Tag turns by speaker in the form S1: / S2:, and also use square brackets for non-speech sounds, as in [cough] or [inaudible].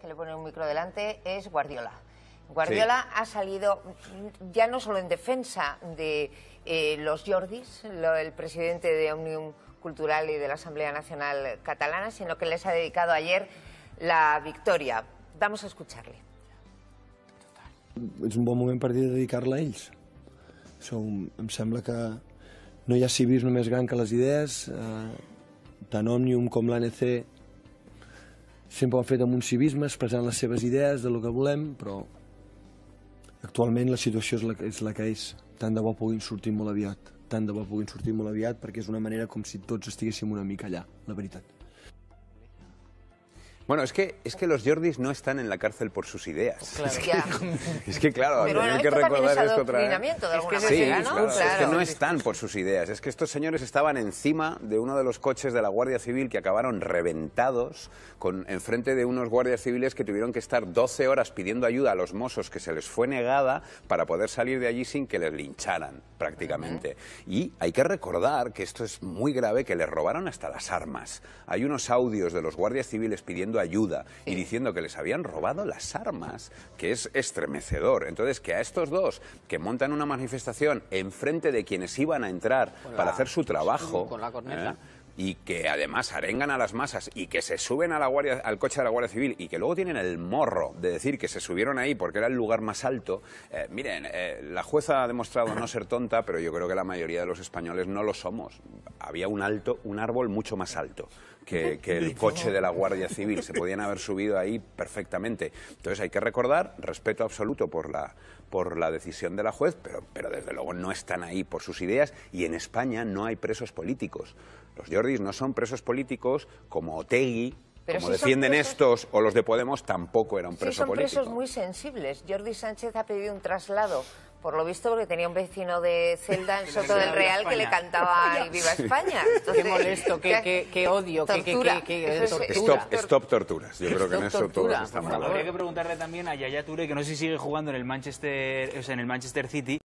S1: que le pone un micro delante es Guardiola. Guardiola ha salido ya no solo en defensa de eh, los Jordis, el presidente de Omnium Cultural y de la Asamblea Nacional Catalana, sino que les ha dedicado ayer la victoria. Vamos a escucharle.
S2: Es un buen moment per dedicar a ellos. Això em, em que no hi ha civisme més gran que les idees. Eh, tant Òmnium com sempre ho han fet amb un civisme, expressant les seves idees de lo que volem, però actualment la situació és la, és la que és. Tant de bo puguin sortir molt aviat, tant de bo puguin sortir molt aviat, perquè és una manera com si tots estiguéssim una mica allà, la veritat.
S3: Bueno, es que, es que los Jordis no están en la cárcel por sus ideas. [laughs] Es, que, claro, hay que recordar esto otra vez.
S1: Es que ¿no?
S3: están por sus ideas. Es que estos señores estaban encima de uno de los coches de la Guardia Civil que acabaron reventados con, enfrente de unos guardias civiles que tuvieron que estar 12 horas pidiendo ayuda a los mozos que se les fue negada para poder salir de allí sin que les lincharan prácticamente. Y hay que recordar que esto es muy grave, que les robaron hasta las armas. Hay unos audios de los guardias civiles pidiendo ayuda y diciendo que les habían robado las armas, que es estremecedor. Entonces, que a estos dos que montan una manifestación enfrente de quienes iban a entrar para hacer su trabajo... ¿eh? y que además arengan a las masas y que se suben a la guardia, al coche de la Guardia Civil y que luego tienen el morro de decir que se subieron ahí porque era el lugar más alto, eh, miren, eh, la jueza ha demostrado no ser tonta, pero yo creo que la mayoría de los españoles no lo somos. Había un alto, un árbol mucho más alto. Que, el [laughs] coche de la Guardia Civil. Se podían haber subido ahí perfectamente. Entonces hay que recordar respeto absoluto por la, por la decisión de la juez, pero, pero desde luego no están ahí por sus ideas y en España no hay presos políticos. Los no son presos políticos como Otegui, como defienden estos o los de Podemos, tampoco eran un preso sí, son presos
S1: muy sensibles. Jordi Sánchez ha pedido un traslado, por lo visto, porque tenía un vecino de celda en [laughs] Soto del Real que le cantaba [laughs] Viva España. qué molesto, qué, odio, qué,
S3: Stop, torturas. Yo creo que en eso tortura. todos Habría que
S2: preguntarle también a Yaya
S3: que no sé si sigue jugando en el Manchester, o en el Manchester City,